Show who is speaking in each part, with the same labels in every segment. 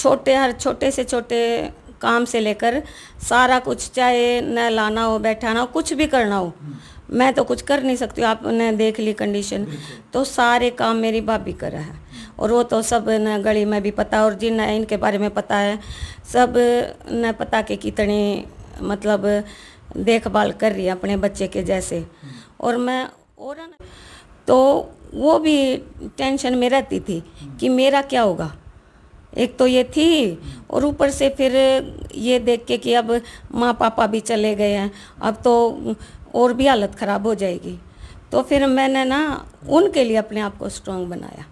Speaker 1: छोटे हर छोटे से छोटे काम से लेकर सारा कुछ चाहे नहलाना हो बैठाना हो कुछ भी करना हो मैं तो कुछ कर नहीं सकती आपने देख ली कंडीशन तो सारे काम मेरी भाभी कर रहा है और वो तो सब न गली में भी पता और जिन इनके बारे में पता है सब न पता के कितनी मतलब देखभाल कर रही है अपने बच्चे के जैसे और मैं और तो वो भी टेंशन में रहती थी कि मेरा क्या होगा एक तो ये थी और ऊपर से फिर ये देख के कि अब माँ पापा भी चले गए हैं अब तो और भी हालत ख़राब हो जाएगी तो फिर मैंने ना उनके लिए अपने आप को स्ट्रॉन्ग बनाया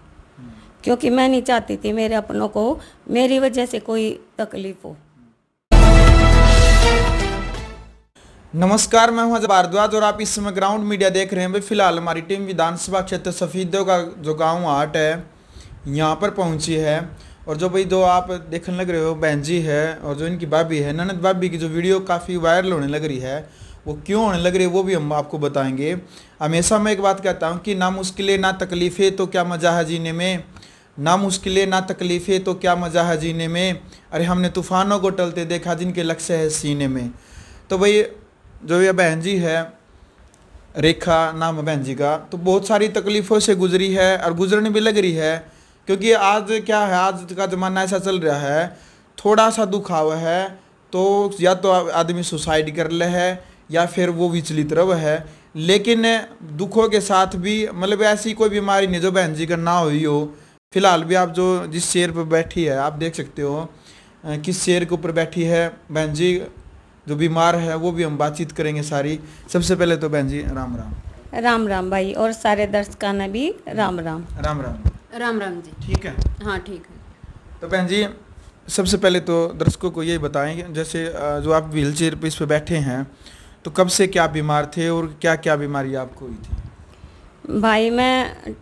Speaker 1: क्योंकि मैं नहीं चाहती थी मेरे अपनों को मेरी वजह से कोई तकलीफ हो
Speaker 2: नमस्कार मैं हूं भारद्वाज और आप इस समय ग्राउंड मीडिया देख रहे हैं फिलहाल हमारी टीम विधानसभा क्षेत्र सफीदों का जो गांव आठ है यहाँ पर पहुंची है और जो भाई जो आप देखने लग रहे हो बहन जी है और जो इनकी भाभी है ननद भाभी की जो वीडियो काफ़ी वायरल होने लग रही है वो क्यों होने लग रही है वो भी हम आपको बताएंगे हमेशा मैं एक बात कहता हूँ कि ना मुश्किलें ना तकलीफ़ें तो क्या मज़ा है जीने में ना मुश्किलें ना तकलीफ़ें तो क्या मज़ा है जीने में अरे हमने तूफ़ानों को टलते देखा जिनके लक्ष्य है सीने में तो भाई जो ये बहन जी है रेखा नाम बहन जी का तो बहुत सारी तकलीफ़ों से गुजरी है और गुजरने भी लग रही है क्योंकि आज क्या है आज का ज़माना ऐसा चल रहा है थोड़ा सा दुखाव है तो या तो आदमी सुसाइड कर ले है या फिर वो विचलित रव है लेकिन दुखों के साथ भी मतलब ऐसी कोई बीमारी नहीं जो बहन जी का ना हुई हो फिलहाल भी आप जो जिस शेर पर बैठी है आप देख सकते हो किस शेर के ऊपर बैठी है बहन जी जो बीमार है वो भी हम बातचीत करेंगे सारी सबसे पहले तो बहन जी राम राम
Speaker 1: राम राम भाई और सारे दर्शकाना भी राम राम
Speaker 2: राम राम
Speaker 3: राम राम जी ठीक है हाँ ठीक है
Speaker 2: तो बहन जी सबसे पहले तो दर्शकों को यही बताएं जैसे जो आप व्हील चेयर पर इस पर बैठे हैं तो कब से क्या बीमार थे और क्या क्या बीमारी आपको हुई
Speaker 1: थी भाई मैं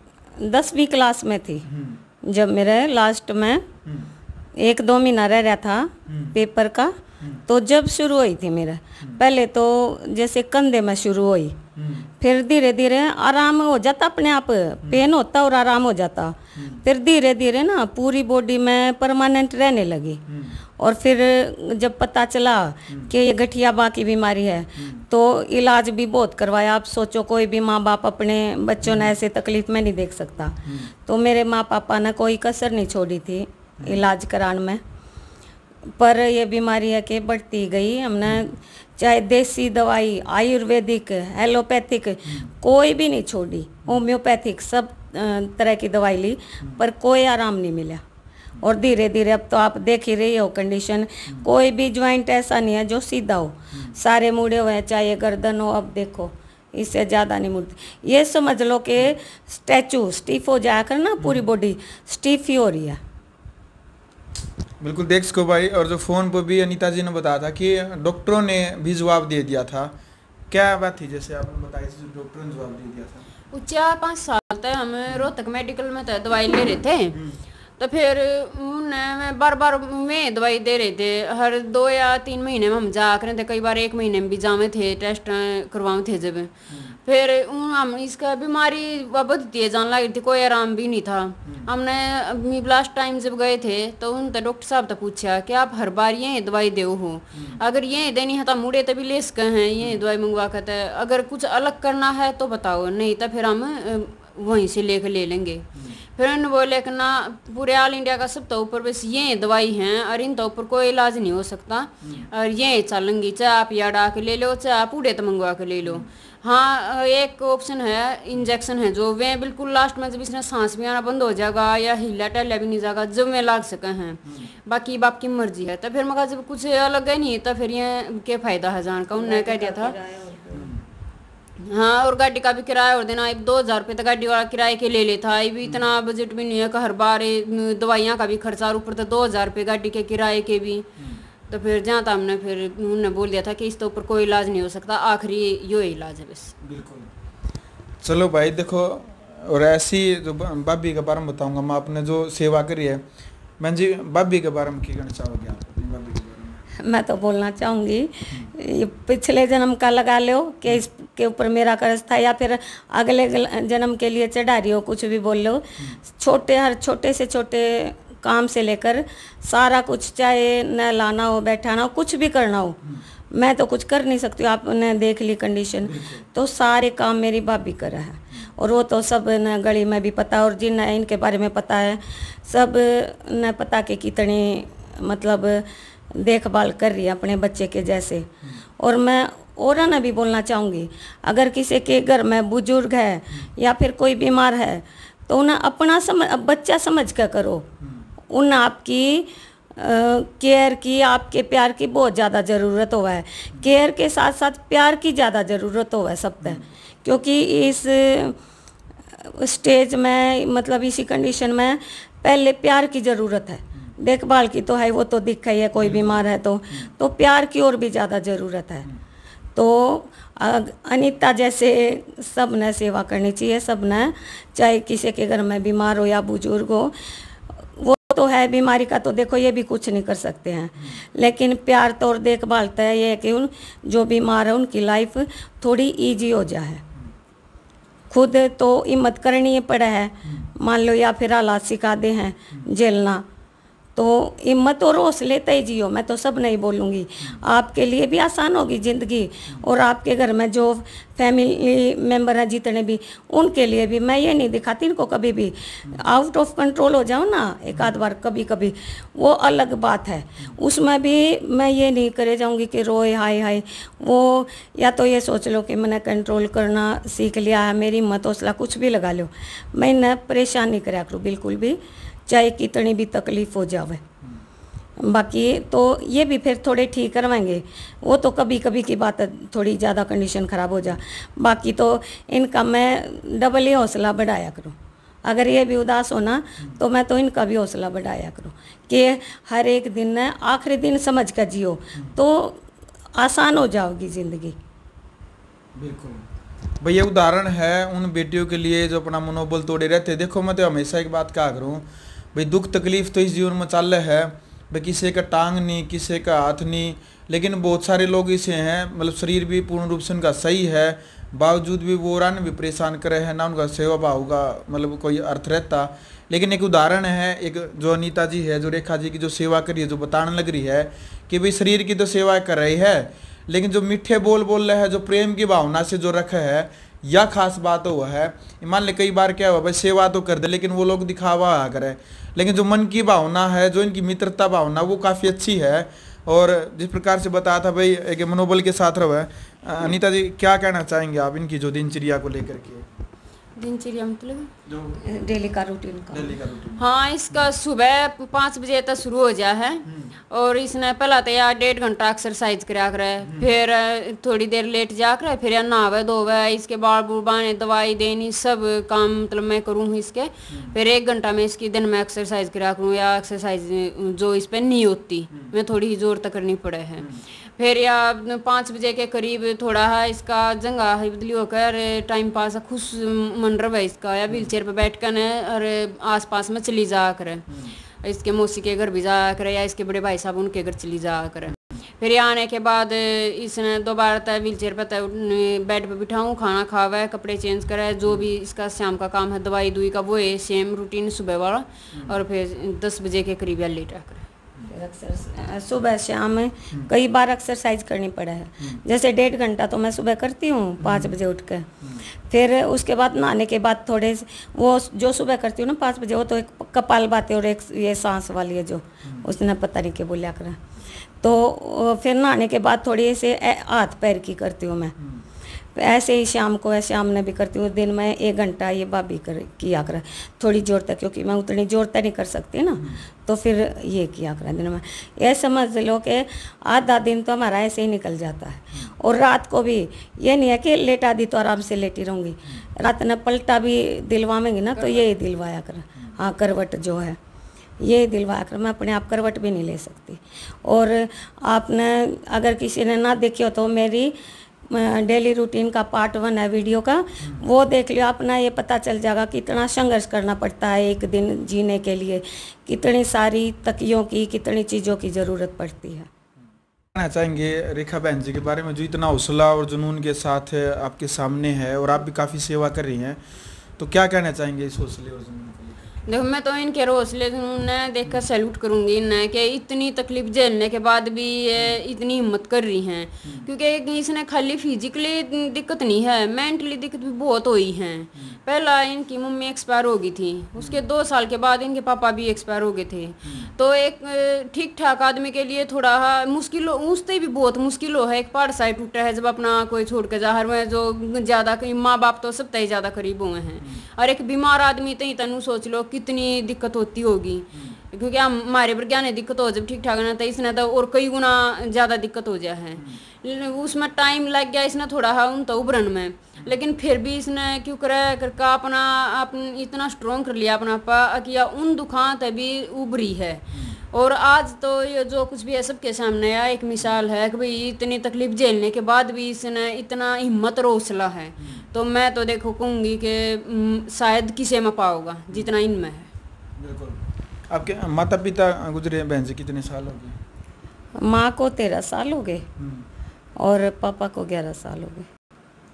Speaker 1: दसवीं क्लास में थी हम्म। जब मेरे लास्ट में हम्म। एक दो महीना रह रहा था हम्म। पेपर का तो जब शुरू हुई थी मेरा पहले तो जैसे कंधे में शुरू हुई फिर धीरे धीरे आराम हो जाता अपने आप पेन होता और आराम हो जाता फिर धीरे धीरे ना पूरी बॉडी में परमानेंट रहने लगी और फिर जब पता चला कि ये गठिया की बीमारी है तो इलाज भी बहुत करवाया आप सोचो कोई भी माँ बाप अपने बच्चों ने ऐसे तकलीफ में नहीं देख सकता तो मेरे माँ पापा ने कोई कसर नहीं छोड़ी थी इलाज कराने में पर ये बीमारी है कि बढ़ती गई हमने चाहे देसी दवाई आयुर्वेदिक एलोपैथिक कोई भी नहीं छोड़ी होम्योपैथिक सब तरह की दवाई ली पर कोई आराम नहीं मिला और धीरे धीरे अब तो आप देख ही रही हो कंडीशन कोई भी ज्वाइंट ऐसा नहीं है जो सीधा हो सारे मुड़े हुए चाहे गर्दन हो अब देखो इससे ज़्यादा नहीं मुड़ती ये समझ लो कि स्टैचू स्टिफ हो जाकर कर ना पूरी बॉडी स्टिफ ही हो रही है
Speaker 2: बिल्कुल देख सको भाई और जो फ़ोन पर भी अनीता जी ने बताया था कि डॉक्टरों ने भी जवाब दे दिया था क्या बात थी जैसे आपने बताया जो डॉक्टरों ने जवाब दे दिया
Speaker 3: था चार पाँच साल तक हम रोहतक मेडिकल में तो दवाई ले रहे थे हम्म। तो फिर उन्हें बार बार में दवाई दे रहे थे हर दो या तीन महीने में हम जा कर रहे थे तो कई बार एक महीने में भी जावे थे टेस्ट करवाए थे जब हम्म। फिर हम इसका बीमारी बहुत तेज जान लगी थी कोई आराम भी नहीं था हम्म। हमने लास्ट टाइम जब गए थे तो उन डॉक्टर तो साहब तो पूछा कि आप हर बार ये दवाई दे हो हम्म। अगर ये देनी है तो मुड़े तभी ले सके हैं ये हम्म। दवाई मंगवा कर तो अगर कुछ अलग करना है तो बताओ नहीं तो फिर हम वहीं से ले कर ले लेंगे फिर उन्होंने बोले कि ना पूरे ऑल इंडिया का सब तो ऊपर बस ये दवाई हैं और इन तो ऊपर कोई इलाज नहीं हो सकता और ये चलेंगी चाहे आप याड आके ले लो चाहे आप उड़े तो मंगवा के ले लो हाँ एक ऑप्शन है इंजेक्शन है जो वे बिल्कुल लास्ट में जब इसने सांस भी आना बंद हो जाएगा या हिला टहला भी नहीं जाएगा जब वे लाग सके हैं हम्म। बाकी बाप की मर्जी है तो फिर मगर जब कुछ अलग है नहीं तो फिर ये के फायदा है जान का उनने कह दिया था हम्म। हाँ और गाड़ी का भी किराया और देना दो हज़ार रुपये तो गाड़ी वाला किराए के ले लेता है भी इतना बजट हम्म। भी नहीं है हर बार दवाइयाँ का भी खर्चा ऊपर तो दो हज़ार रुपये गाड़ी के किराए के भी तो फिर जहाँ था हमने फिर उन्होंने बोल दिया था कि इस तो ऊपर कोई इलाज नहीं हो सकता आखिरी यो इलाज है बस
Speaker 2: बिल्कुल चलो भाई देखो और ऐसी जो भाभी के बारे में बताऊंगा मैं आपने जो सेवा करी है मैं जी भाभी के बारे में की कहना चाहोगे आप
Speaker 1: मैं तो बोलना चाहूँगी हम्म। पिछले जन्म का लगा लो कि इसके ऊपर मेरा कर्ज था या फिर अगले जन्म के लिए चढ़ा रही हो कुछ भी बोल लो हम्म। छोटे हर छोटे से छोटे काम से लेकर सारा कुछ चाहे नहलाना हो बैठाना हो कुछ भी करना हो हम्म। मैं तो कुछ कर नहीं सकती आपने देख ली कंडीशन तो सारे काम मेरी भाभी कर रहा है और वो तो सब न गली में भी पता और जिन इनके बारे में पता है सब न पता कि कितनी मतलब देखभाल कर रही है अपने बच्चे के जैसे हम्म। और मैं और ना भी बोलना चाहूँगी अगर किसी के घर में बुजुर्ग है हम्म। या फिर कोई बीमार है तो उन्हें अपना समझ बच्चा समझ कर करो उन आपकी केयर की आपके प्यार की बहुत ज़्यादा ज़रूरत हो है केयर के साथ साथ प्यार की ज़्यादा ज़रूरत हो है पे क्योंकि इस स्टेज में मतलब इसी कंडीशन में पहले प्यार की ज़रूरत है देखभाल की तो है वो तो दिख ही है कोई बीमार है तो तो प्यार की और भी ज़्यादा ज़रूरत है तो अनिता जैसे सब ने सेवा करनी चाहिए सब ने चाहे किसी के घर में बीमार हो या बुजुर्ग हो तो है बीमारी का तो देखो ये भी कुछ नहीं कर सकते हैं लेकिन प्यार तो और देखभाल तो है ये कि उन जो बीमार है उनकी लाइफ थोड़ी ईजी हो जाए खुद तो हिम्मत करनी पड़ा है मान लो या फिर हालात सिखा दे हैं झेलना तो हिम्मत और लेते ही जियो मैं तो सब नहीं बोलूँगी आपके लिए भी आसान होगी ज़िंदगी और आपके घर में जो फैमिली मेम्बर हैं जितने भी उनके लिए भी मैं ये नहीं दिखाती इनको कभी भी आउट ऑफ कंट्रोल हो जाओ ना एक आध बार कभी कभी वो अलग बात है उसमें भी मैं ये नहीं करे जाऊँगी कि रोए हाय हाय वो या तो ये सोच लो कि मैंने कंट्रोल करना सीख लिया है मेरी हिम्मत हौसला कुछ भी लगा लो मैं इन्हें परेशान नहीं करा करूँ बिल्कुल भी चाहे कितनी भी तकलीफ हो जावे बाकी तो ये भी फिर थोड़े ठीक करवाएंगे वो तो कभी कभी की बात थोड़ी ज़्यादा कंडीशन ख़राब हो जा बाकी तो इनका मैं डबल ही हौसला बढ़ाया करूँ अगर ये भी उदास होना तो मैं तो इनका भी हौसला बढ़ाया करूँ कि हर एक दिन आखिरी दिन समझ कर जियो तो आसान हो जाओगी ज़िंदगी
Speaker 2: बिल्कुल भैया उदाहरण है उन बेटियों के लिए जो अपना मनोबल तोड़े रहते देखो मैं तो हमेशा एक बात कहा करूँ भाई दुख तकलीफ़ तो इस जीवन में चल है भाई किसी का टांग नहीं किसी का हाथ नहीं लेकिन बहुत सारे लोग ऐसे हैं मतलब शरीर भी पूर्ण रूप से उनका सही है बावजूद भी वो रान भी परेशान कर रहे हैं ना उनका सेवा भाव का मतलब कोई अर्थ रहता लेकिन एक उदाहरण है एक जो अनिता जी है जो रेखा जी की जो सेवा करी है जो बताने लग रही है कि भाई शरीर की तो सेवा कर रही है लेकिन जो मीठे बोल बोल रहे हैं जो प्रेम की भावना से जो रखे है यह खास बात तो हुआ है मान ले कई बार क्या हुआ भाई सेवा तो कर दे लेकिन वो लोग दिखावा आ करें लेकिन जो मन की भावना है जो इनकी मित्रता भावना वो काफ़ी अच्छी है और जिस प्रकार से बताया था भाई एक मनोबल के साथ रहो है अनिता जी क्या कहना चाहेंगे आप इनकी जो दिनचर्या को लेकर के
Speaker 3: दिनचर्या मतलब
Speaker 1: डेली का रूटीन
Speaker 2: का डेली का रूटीन
Speaker 3: हाँ इसका सुबह पाँच बजे तक शुरू हो जाए है हम्म। और इसने पहला तो यार डेढ़ घंटा एक्सरसाइज करा करे हम्म। फिर थोड़ी देर लेट जा कर फिर नहावे धोवे इसके बाल बहाने दवाई देनी सब काम मतलब मैं करूँ इसके हम्म। फिर एक घंटा में इसकी दिन में एक्सरसाइज करा करूँ या एक्सरसाइज जो इस पर नहीं होती मैं थोड़ी जोर तक करनी पड़े है फिर या पाँच बजे के करीब थोड़ा है इसका जंगा बदली होकर टाइम पास खुश मन रहा इसका या व्हील चेयर पर बैठ कर और आस पास में चली जा कर इसके मौसी के घर भी जा कर या इसके बड़े भाई साहब उनके घर चली जा कर फिर आने के बाद इसने दोबारा तय व्हील चेयर पर तय बेड पर बिठाऊँ खाना है कपड़े चेंज करे जो भी इसका शाम का काम है दवाई
Speaker 1: दुई का वो है सेम रूटीन सुबह वाला और फिर दस बजे के करीब या लेटा करे अक्सर सुबह शाम में कई बार एक्सरसाइज करनी पड़ा है जैसे डेढ़ घंटा तो मैं सुबह करती हूँ पाँच बजे उठ कर फिर उसके बाद नहाने के बाद थोड़े वो जो सुबह करती हूँ ना पाँच बजे वो तो एक कपाल बातें और एक ये सांस वाली है जो उसने पता नहीं के बोलिया करा तो फिर नहाने के बाद थोड़ी से हाथ पैर की करती हूँ मैं तो ऐसे ही शाम को ऐसे शाम में भी करती हूँ दिन में एक घंटा ये भाभी कर किया करें थोड़ी जोर तक क्योंकि मैं उतनी जोर तक नहीं कर सकती ना तो फिर ये किया करें दिन में ये समझ लो कि आधा दिन तो हमारा ऐसे ही निकल जाता है और रात को भी ये नहीं है कि लेटा दी तो आराम से लेटी रहूँगी रात न पलटा भी दिलवावेंगी ना तो यही दिलवाया कर हाँ करवट जो है ये दिलवा कर मैं अपने आप करवट भी नहीं ले सकती और आपने अगर किसी ने ना देखी हो तो मेरी डेली रूटीन का पार्ट वन है वीडियो का वो देख लिया अपना ये पता चल जाएगा कितना संघर्ष करना पड़ता है एक दिन जीने के लिए कितनी सारी तकियों की कितनी चीज़ों की ज़रूरत पड़ती है
Speaker 2: कहना चाहेंगे रेखा बहन जी के बारे में जो इतना हौसला और जुनून के साथ आपके सामने है और आप भी काफ़ी सेवा कर रही हैं तो क्या कहना चाहेंगे इस हौसले और जुनून
Speaker 3: देखो मैं तो इनके हौसले ने देख कर सैल्यूट करूंगी इन्हें कि इतनी तकलीफ झेलने के बाद भी ये इतनी हिम्मत कर रही हैं क्योंकि इसने खाली फिजिकली दिक्कत नहीं है मेंटली दिक्कत भी बहुत हुई है पहला इनकी मम्मी एक्सपायर हो गई थी उसके दो साल के बाद इनके पापा भी एक्सपायर हो गए थे तो एक ठीक ठाक आदमी के लिए थोड़ा हाँ, मुश्किल उससे भी बहुत मुश्किल हो है एक साइड टूटा है जब अपना कोई छोड़ के जाहर में जो ज़्यादा माँ बाप तो सब तय ज़्यादा करीब हुए हैं और एक बीमार आदमी तो तनु सोच लो कि कितनी दिक्कत होती होगी हम्म। क्योंकि हमारे पर क्या दिक्कत हो जब ठीक ठाक ना तो इसने तो और कई गुना ज़्यादा दिक्कत हो गया है हम्म। उसमें टाइम लग गया इसने थोड़ा हाँ उन तो उभरन में हम्म। लेकिन फिर भी इसने क्यों करा करके अपना अपन इतना स्ट्रोंग कर लिया अपना पा कि उन दुखा तभी उभरी है और आज तो ये जो कुछ भी है सबके सामने आया एक मिसाल है कि भाई इतनी तकलीफ झेलने के बाद भी इसने इतना हिम्मत और हौसला है तो मैं तो देखो कहूँगी कि शायद किसे में
Speaker 1: पाओगा जितना इनमें है
Speaker 2: बिल्कुल आपके माता पिता गुजरे बहन से कितने साल हो गए
Speaker 1: माँ को तेरह साल हो गए हम्म। और पापा को ग्यारह
Speaker 2: साल हो गए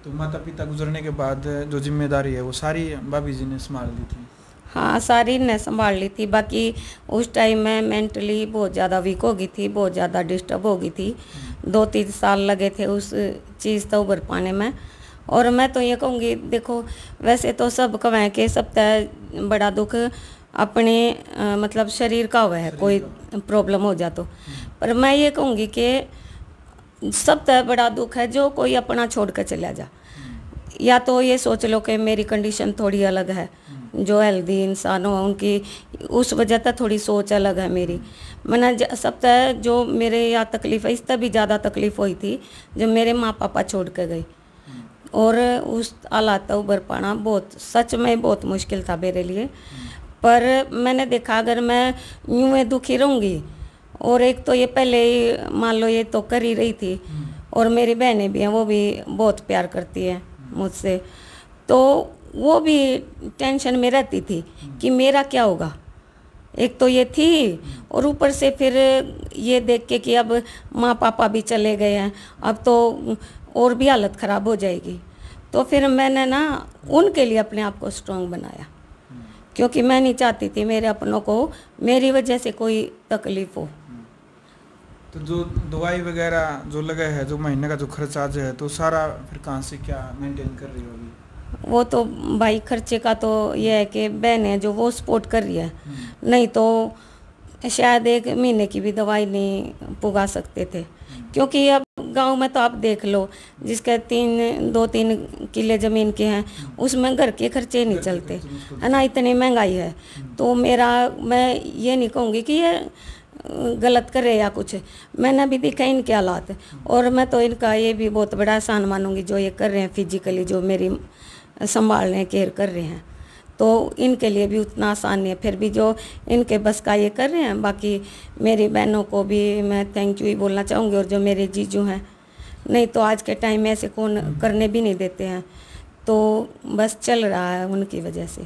Speaker 2: तो माता पिता गुजरने के बाद जो जिम्मेदारी है वो सारी भाभी जी ने संभाल ली थी
Speaker 1: हाँ सारी ने संभाल ली थी बाकी उस टाइम में मेंटली बहुत ज़्यादा वीक हो गई थी बहुत ज़्यादा डिस्टर्ब हो गई थी हम्म। दो तीन साल लगे थे उस चीज़ तो उभर पाने में और मैं तो ये कहूँगी देखो वैसे तो सब कहें कि सब बड़ा दुख अपने आ, मतलब शरीर का हुआ है कोई प्रॉब्लम हो जा तो हम्म। पर मैं ये कहूँगी कि सब तय बड़ा दुख है जो कोई अपना छोड़ कर चला जा हम्म। या तो ये सोच लो कि मेरी कंडीशन थोड़ी अलग है हम्म। जो हेल्दी इंसान हो उनकी उस वजह तक थोड़ी सोच अलग है मेरी मैंने सब तय जो मेरे यहाँ तकलीफ है इस तक भी ज़्यादा तकलीफ हुई थी जब मेरे माँ पापा छोड़ कर गई और उस हालात उभर पाना बहुत सच में बहुत मुश्किल था मेरे लिए पर मैंने देखा अगर मैं यूँ ही दुखी रहूँगी और एक तो ये पहले ही मान लो ये तो कर ही रही थी और मेरी बहनें भी हैं वो भी बहुत प्यार करती हैं मुझसे तो वो भी टेंशन में रहती थी कि मेरा क्या होगा एक तो ये थी और ऊपर से फिर ये देख के कि अब माँ पापा भी चले गए हैं अब तो और भी हालत ख़राब हो जाएगी तो फिर मैंने ना उनके लिए अपने आप को स्ट्रांग बनाया क्योंकि मैं नहीं चाहती थी मेरे अपनों को मेरी वजह से कोई तकलीफ हो
Speaker 2: तो जो दवाई वगैरह जो लगा है जो महीने का जो खर्चा जो है तो सारा फिर कहाँ से क्या मेंटेन कर रही होगी
Speaker 1: वो तो भाई खर्चे का तो ये है कि बहन है जो वो सपोर्ट कर रही है हम्म। नहीं तो शायद एक महीने की भी दवाई नहीं पुगा सकते थे क्योंकि अब गांव में तो आप देख लो जिसके तीन दो तीन किले ज़मीन के हैं उसमें घर के खर्चे नहीं चलते है ना इतनी महंगाई है तो मेरा मैं ये नहीं कहूँगी कि ये गलत करे या कुछ मैंने भी देखा इनके हालात और मैं तो इनका ये भी बहुत बड़ा एहसान मानूंगी जो ये कर रहे हैं फिजिकली जो मेरी संभाल रहे हैं केयर कर रहे हैं तो इनके लिए भी उतना आसान नहीं है फिर भी जो इनके बस का ये कर रहे हैं बाकी मेरी बहनों को भी मैं थैंक यू ही बोलना चाहूँगी और जो मेरे जीजू हैं नहीं तो आज के टाइम में ऐसे कौन करने भी नहीं देते हैं तो बस चल रहा है उनकी वजह से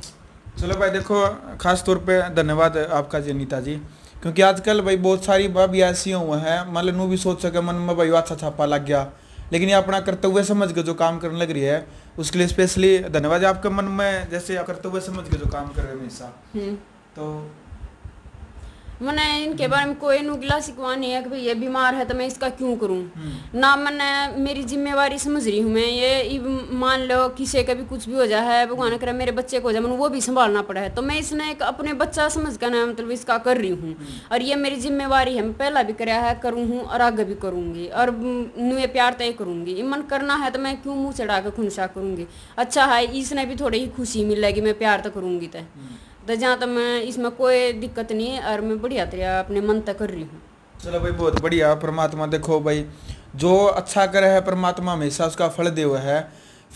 Speaker 2: चलो भाई देखो खास तौर पे धन्यवाद आपका जनीता जी क्योंकि आजकल भाई बहुत सारी बाब ऐसी हुए हैं मतलब नू भी सोच सके मन में भाई अच्छा छापा लग गया लेकिन ये अपना कर्तव्य समझ के जो काम करने लग रही है उसके लिए स्पेशली धन्यवाद आपके मन में जैसे कर्तव्य समझ के जो काम कर रहे हैं हमेशा हम्म। तो
Speaker 3: मैंने इनके बारे में कोई नुगला नहीं है कि भाई ये बीमार है तो मैं इसका क्यों करूँ हम्म। ना मैंने मेरी जिम्मेवारी समझ रही हूँ मैं ये मान लो किसी का भी कुछ भी हो जाए भगवान करे मेरे बच्चे को हो जाए मैंने वो भी संभालना पड़ा है तो मैं इसने एक अपने बच्चा समझ कर ना मतलब इसका कर रही हूँ हम्म। और ये मेरी जिम्मेवारी है मैं पहला भी कराया है करूँ हूँ और आगे भी करूँगी और नुए प्यार तय तो करूँगी मन करना है तो मैं क्यों मुँह चढ़ा के खुनसा करूँगी अच्छा है इसने भी थोड़ी ही खुशी मिलेगी मैं प्यार तो करूँगी तय तो जहाँ तक मैं इसमें कोई दिक्कत नहीं है और मैं बढ़िया तरह अपने मन तक कर रही हूँ
Speaker 2: चलो भाई बहुत बढ़िया परमात्मा देखो भाई जो अच्छा करे है परमात्मा हमेशा उसका फल दे है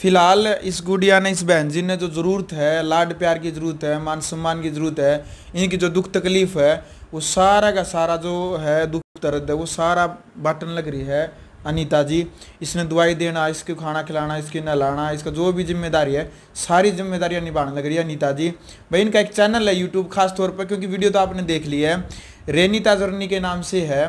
Speaker 2: फिलहाल इस गुड़िया ने इस बहन जी ने जो ज़रूरत है लाड प्यार की ज़रूरत है मान सम्मान की ज़रूरत है इनकी जो दुख तकलीफ़ है वो सारा का सारा जो है दुख दर्द है वो सारा बांटने लग रही है अनीता जी इसने दवाई देना इसको खाना खिलाना इसकी नहलाना इसका जो भी जिम्मेदारी है सारी जिम्मेदारियाँ निभाने लग रही है अनीता जी भाई इनका एक चैनल है यूट्यूब खास तौर पर क्योंकि वीडियो तो आपने देख ली है रेनीता जर्नी के नाम से है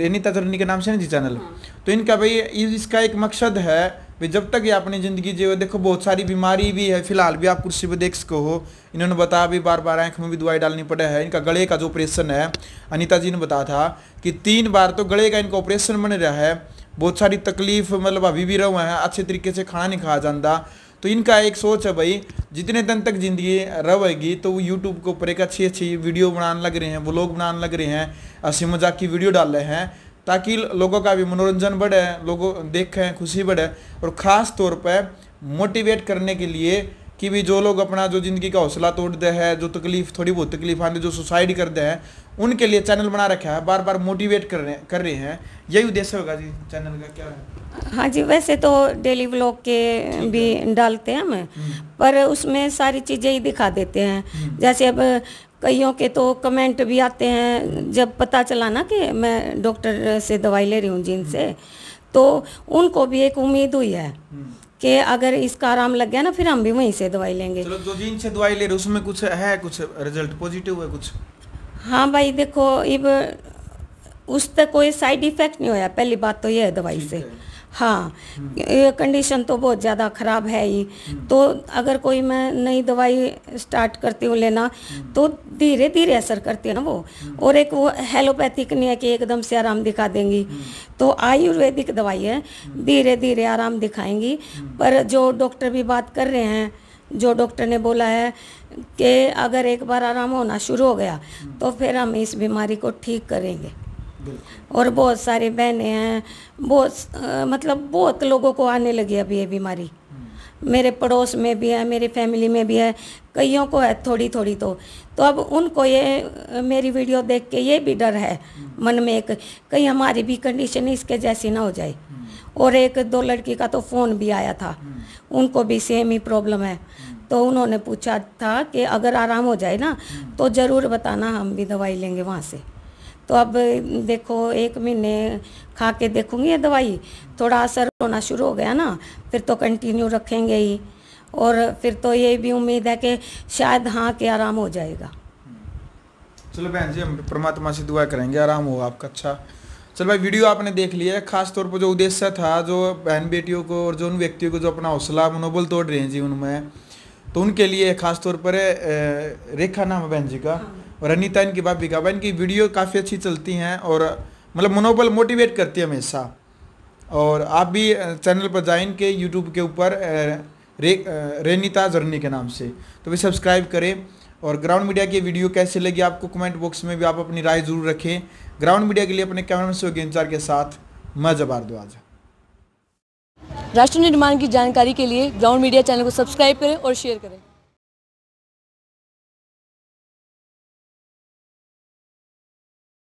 Speaker 2: रेनीता जर्नी के नाम से ना जी चैनल हाँ। तो इनका भाई इसका एक मकसद है भाई जब तक ये अपनी ज़िंदगी जियो देखो बहुत सारी बीमारी भी है फिलहाल भी आप कुर्सी पर देख सको हो इन्होंने बताया भी बार बार आँख में भी दवाई डालनी पड़े है इनका गले का जो ऑपरेशन है अनिता जी ने बताया था कि तीन बार तो गले का इनका ऑपरेशन बन रहा है बहुत सारी तकलीफ मतलब अभी भी रहा हैं अच्छे तरीके से खाना नहीं खाया जाता तो इनका एक सोच है भाई जितने दिन तक ज़िंदगी रहेगी तो वो यूट्यूब के ऊपर एक अच्छी अच्छी वीडियो बनाने लग रहे हैं व्लॉग बनाने लग रहे हैं हंसी मजाक की वीडियो डाल रहे हैं ताकि लोगों का भी मनोरंजन बढ़े लोगों देखें खुशी बढ़े और ख़ास तौर पर मोटिवेट करने के लिए कि भी जो लोग अपना जो ज़िंदगी का हौसला तोड़ दे है जो तकलीफ थोड़ी बहुत तकलीफ आने हाँ जो सुसाइड कर हैं उनके लिए चैनल बना रखा है बार बार मोटिवेट कर रहे कर रहे हैं यही उद्देश्य होगा जी चैनल का क्या है
Speaker 1: हाँ जी वैसे तो डेली ब्लॉग के भी डालते हैं हम हम्म। पर उसमें सारी चीज़ें ही दिखा देते हैं हम्म। जैसे अब कईयों के तो कमेंट भी आते हैं जब पता चला ना कि मैं डॉक्टर से दवाई ले रही हूँ जिनसे हम्म। तो उनको भी एक उम्मीद हुई है कि अगर इसका आराम लग गया ना फिर हम भी वहीं से दवाई लेंगे
Speaker 2: चलो जो से दवाई ले रहे उसमें कुछ है कुछ रिजल्ट पॉजिटिव है कुछ
Speaker 1: हाँ भाई देखो इब उस तक कोई साइड इफेक्ट नहीं होया पहली बात तो यह है दवाई से हाँ ये कंडीशन तो बहुत ज़्यादा ख़राब है ही तो अगर कोई मैं नई दवाई स्टार्ट करती हूँ लेना तो धीरे धीरे असर करती है ना वो और एक वो हेलोपैथिक नहीं है कि एकदम से आराम दिखा देंगी तो आयुर्वेदिक दवाई है धीरे धीरे आराम दिखाएंगी पर जो डॉक्टर भी बात कर रहे हैं जो डॉक्टर ने बोला है कि अगर एक बार आराम होना शुरू हो गया तो फिर हम इस बीमारी को ठीक करेंगे और बहुत सारे बहनें हैं बहुत मतलब बहुत लोगों को आने लगी अभी ये बीमारी मेरे पड़ोस में भी है मेरे फैमिली में भी है कईयों को है थोड़ी थोड़ी तो तो अब उनको ये मेरी वीडियो देख के ये भी डर है मन में एक कहीं हमारी भी कंडीशन इसके जैसी ना हो जाए और एक दो लड़की का तो फ़ोन भी आया था उनको भी सेम ही प्रॉब्लम है तो उन्होंने पूछा था कि अगर आराम हो जाए ना तो ज़रूर बताना हम भी दवाई लेंगे वहाँ से तो अब देखो एक महीने खा के देखूंगी ये दवाई थोड़ा असर होना शुरू हो गया ना फिर तो कंटिन्यू रखेंगे ही और फिर तो ये भी उम्मीद है कि शायद हाँ के आराम हो जाएगा
Speaker 2: चलो बहन जी हम परमात्मा से दुआ करेंगे आराम हो आपका अच्छा चलो भाई वीडियो आपने देख लिया है खास तौर पर जो उद्देश्य था जो बहन बेटियों को और जो उन व्यक्तियों को जो अपना हौसला मनोबल तोड़ रहे हैं जी उनमें तो उनके लिए खास तौर पर रेखा नाम है बहन जी का हाँ। और अनिता इनकी भाभी का इनकी वीडियो काफ़ी अच्छी चलती हैं और मतलब मनोबल मोटिवेट करती है हमेशा और आप भी चैनल पर जाए इनके यूट्यूब के ऊपर रे रेनिता जर्नी के नाम से तो भी सब्सक्राइब करें और ग्राउंड मीडिया की वीडियो कैसे लगी आपको कमेंट बॉक्स में भी आप अपनी राय जरूर रखें ग्राउंड मीडिया के लिए अपने कैमरामैन सोगे इंचार के साथ मैं जबार राष्ट्र निर्माण की जानकारी के लिए ग्राउंड मीडिया चैनल को सब्सक्राइब करें और शेयर करें